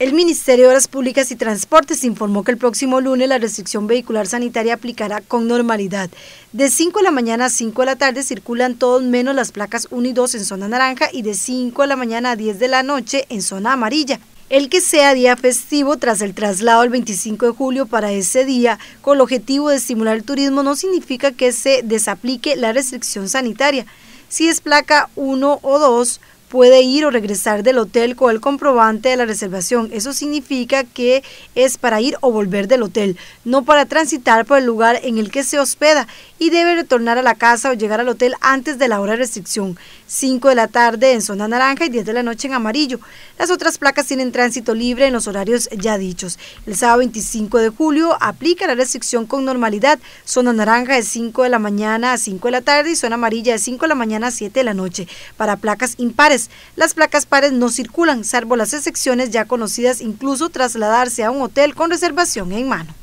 El Ministerio de Obras Públicas y Transportes informó que el próximo lunes la restricción vehicular sanitaria aplicará con normalidad. De 5 de la mañana a 5 de la tarde circulan todos menos las placas 1 y 2 en zona naranja y de 5 de la mañana a 10 de la noche en zona amarilla. El que sea día festivo tras el traslado el 25 de julio para ese día con el objetivo de estimular el turismo no significa que se desaplique la restricción sanitaria. Si es placa 1 o 2, puede ir o regresar del hotel con el comprobante de la reservación. Eso significa que es para ir o volver del hotel, no para transitar por el lugar en el que se hospeda y debe retornar a la casa o llegar al hotel antes de la hora de restricción, 5 de la tarde en zona naranja y 10 de la noche en amarillo. Las otras placas tienen tránsito libre en los horarios ya dichos. El sábado 25 de julio aplica la restricción con normalidad, zona naranja de 5 de la mañana a 5 de la tarde y zona amarilla de 5 de la mañana a 7 de la noche. Para placas impares las placas pares no circulan, salvo las excepciones ya conocidas, incluso trasladarse a un hotel con reservación en mano.